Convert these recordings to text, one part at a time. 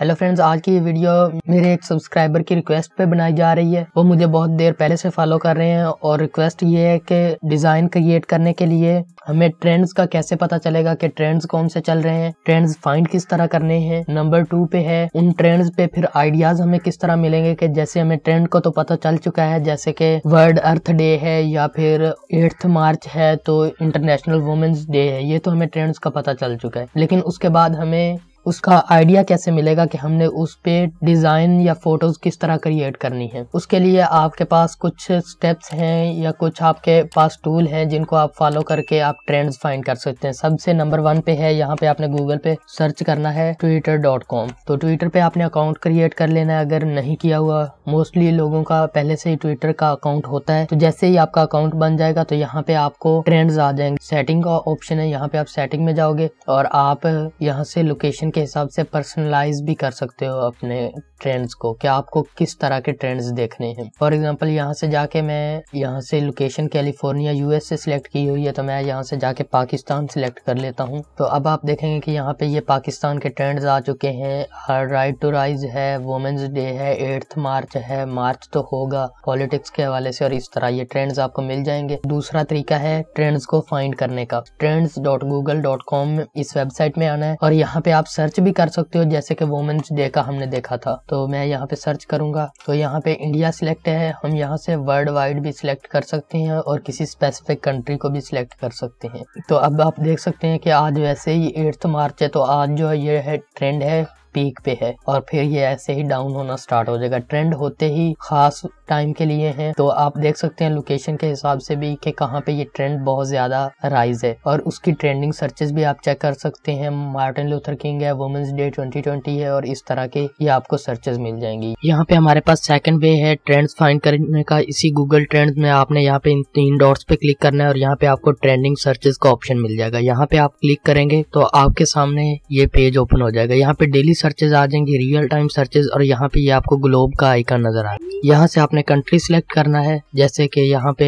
hello friends आज की video मेरे एक सब्सक्राइबर की रिक्वेस्ट पे बनाई जा रही है वो मुझे बहुत देर पहले से फॉलो कर रहे हैं और रिक्वेस्ट ये है कि डिज़ाइन क्रिएट करने के लिए हमें ट्रेंड्स का कैसे पता चलेगा कि ट्रेंड्स कौन से चल रहे हैं ट्रेंड्स फाइंड किस तरह करने हैं नंबर टू पे है उन ट्रेंड्स पे फिर आइडियाज हमें किस तरह मिलेंगे कि जैसे हमें ट्रेंड को तो पता चल चुका है जैसे कि वर्ल्ड अर्थ डे है या फिर एट्थ मार्च है तो इंटरनेशनल वुमेन्स डे है ये तो हमें ट्रेंड्स का पता चल चुका है लेकिन उसके बाद हमें उसका आइडिया कैसे मिलेगा कि हमने उस पे डिज़ाइन या फोटोज़ किस तरह क्रिएट करनी है उसके लिए आपके पास कुछ स्टेप्स हैं या कुछ आपके पास टूल हैं जिनको आप फॉलो करके आप ट्रेंड्स फाइंड कर सकते हैं सबसे नंबर वन पे है यहाँ पे आपने गूगल पे सर्च करना है ट्विटर डॉट कॉम तो ट्विटर पे आपने अकाउंट क्रिएट कर लेना है अगर नहीं किया हुआ मोस्टली लोगों का पहले से ही ट्विटर का अकाउंट होता है तो जैसे ही आपका अकाउंट बन जाएगा तो यहाँ पे आपको ट्रेंड्स आ जाएंगे सेटिंग का ऑप्शन है यहाँ पे आप सेटिंग में जाओगे और आप यहाँ से लोकेशन ट्रेंड के हिसाब से पर्सनलाइज भी कर सकते हो अपने ट्रेंड्स को क्या आपको किस तरह के ट्रेंड्स देखने हैं फॉर एग्जांपल यहाँ से जाके मैं यहाँ से लोकेशन कैलिफोर्निया यूएस से सिलेक्ट की हुई है तो मैं यहाँ से जाके पाकिस्तान सिलेक्ट कर लेता हूँ तो अब आप देखेंगे कि यहाँ पे ये पाकिस्तान के ट्रेंड्स आ चुके हैं राइट टू राइज है वुमेंस डे है एट्थ मार्च है मार्च तो होगा पॉलिटिक्स के हवाले से और इस तरह ये ट्रेंड्स आपको मिल जाएंगे दूसरा तरीका है ट्रेंड्स को फाइंड करने का trends dot Google dot com इस वेबसाइट में आना है और यहाँ पे आप सर्च भी कर सकते हो जैसे कि वुमेन्स डे का हमने देखा था तो मैं यहाँ पे सर्च करूंगा तो यहाँ पे इंडिया सिलेक्ट है हम यहाँ से वर्ल्ड वाइड भी सिलेक्ट कर सकते हैं और किसी स्पेसिफिक कंट्री को भी सिलेक्ट कर सकते हैं तो अब आप देख सकते हैं कि आज वैसे ही एट्थ मार्च है तो आज जो है ये है ट्रेंड है पीक पे है और फिर ये ऐसे ही डाउन होना स्टार्ट हो जाएगा ट्रेंड होते ही खास टाइम के लिए है तो आप देख सकते हैं लोकेशन के हिसाब से भी कि कहाँ पे ये ट्रेंड बहुत ज्यादा राइज है और उसकी ट्रेंडिंग सर्चेस भी आप चेक कर सकते हैं मार्टिन लूथर किंग है वुमेन्स डे 2020 है और इस तरह के ये आपको सर्चेस मिल जाएंगी यहाँ पे हमारे पास सेकंड वे है ट्रेंड्स फाइंड करने का इसी गूगल ट्रेंड में आपने यहाँ पे इन तीन डॉट्स पे क्लिक करना है और यहाँ पे आपको ट्रेंडिंग सर्चेस का ऑप्शन मिल जाएगा यहाँ पे आप क्लिक करेंगे तो आपके सामने ये पेज ओपन हो जाएगा यहाँ पे डेली सर्चेज आ जाएंगी रियल टाइम सर्चेज और यहाँ पे ये आपको ग्लोब का आइकन नजर आएगा यहाँ से आपने कंट्री सिलेक्ट करना है जैसे कि यहाँ पे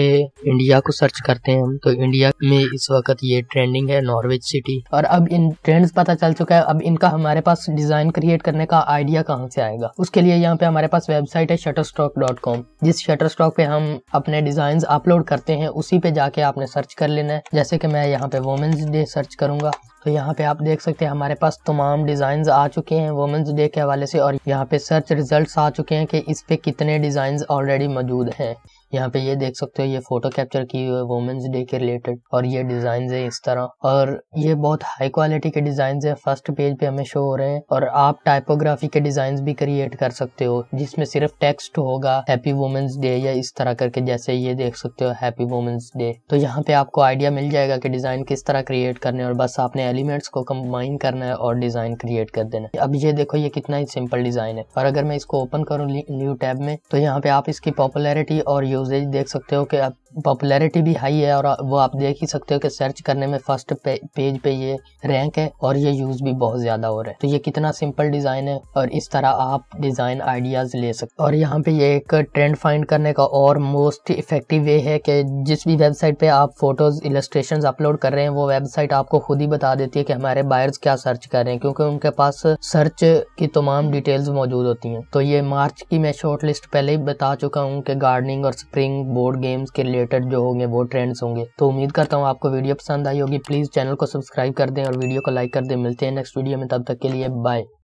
इंडिया को सर्च करते हैं हम तो इंडिया में इस वक्त ये ट्रेंडिंग है नॉर्वेज सिटी और अब इन ट्रेंड पता चल चुका है अब इनका हमारे पास डिजाइन क्रिएट करने का आइडिया कहाँ से आएगा उसके लिए यहाँ पे हमारे पास वेबसाइट है शटर जिस शटर पे हम अपने डिजाइन अपलोड करते हैं उसी पे जाके आपने सर्च कर लेना है जैसे कि मैं यहाँ पे वोमेन्स डे सर्च करूंगा तो यहाँ पे आप देख सकते हैं हमारे पास तमाम डिज़ाइन आ चुके हैं वुमेंस डे के हवाले से और यहाँ पे सर्च रिजल्ट आ चुके हैं कि इस पे कितने डिज़ाइन ऑलरेडी मौजूद हैं यहाँ पे ये देख सकते हो ये फोटो कैप्चर की हुई है वुमेन्स डे के रिलेटेड और ये डिजाइन है इस तरह और ये बहुत हाई क्वालिटी के डिजाइन है फर्स्ट पेज पे हमें शो हो रहे हैं और आप टाइपोग्राफी के डिजाइन भी क्रिएट कर सकते हो जिसमें सिर्फ टेक्स्ट होगा हैप्पी वुमेन्स डे या इस तरह करके जैसे ये देख सकते हो हैप्पी वुमेन्स डे तो यहाँ पे आपको आइडिया मिल जाएगा कि डिजाइन किस तरह क्रिएट करने और बस आपने एलिमेंट्स को कम्बाइन करना है और डिजाइन क्रिएट कर देना है अब ये देखो ये कितना ही सिंपल डिजाइन है और अगर मैं इसको ओपन करूँ न्यू टैब में तो यहाँ पे आप इसकी पॉपुलरिटी और यूज यूजेज देख सकते हो कि आप पॉपुलैरिटी भी हाई है और वो आप देख ही सकते हो कि सर्च करने में फर्स्ट पे, पेज पे ये रैंक है और ये यूज़ भी बहुत ज़्यादा हो रहा है तो ये कितना सिंपल डिज़ाइन है और इस तरह आप डिज़ाइन आइडियाज़ ले सकते और यहाँ पे ये एक ट्रेंड फाइंड करने का और मोस्ट इफेक्टिव वे है कि जिस भी वेबसाइट पे आप फोटोज़ इलेस्ट्रेशन अपलोड कर रहे हैं वो वेबसाइट आपको खुद ही बता देती है कि हमारे बायर्स क्या सर्च कर रहे हैं क्योंकि उनके पास सर्च की तमाम डिटेल्स मौजूद होती है तो ये मार्च की मैं शॉर्ट लिस्ट पहले ही बता चुका हूँ कि गार्डनिंग और स्प्रिंग बोर्ड गेम्स के रिलेटेड जो होंगे वो ट्रेंड्स होंगे तो उम्मीद करता हूँ आपको वीडियो पसंद आई होगी प्लीज़ चैनल को सब्सक्राइब कर दें और वीडियो को लाइक कर दें मिलते हैं नेक्स्ट वीडियो में तब तक के लिए बाय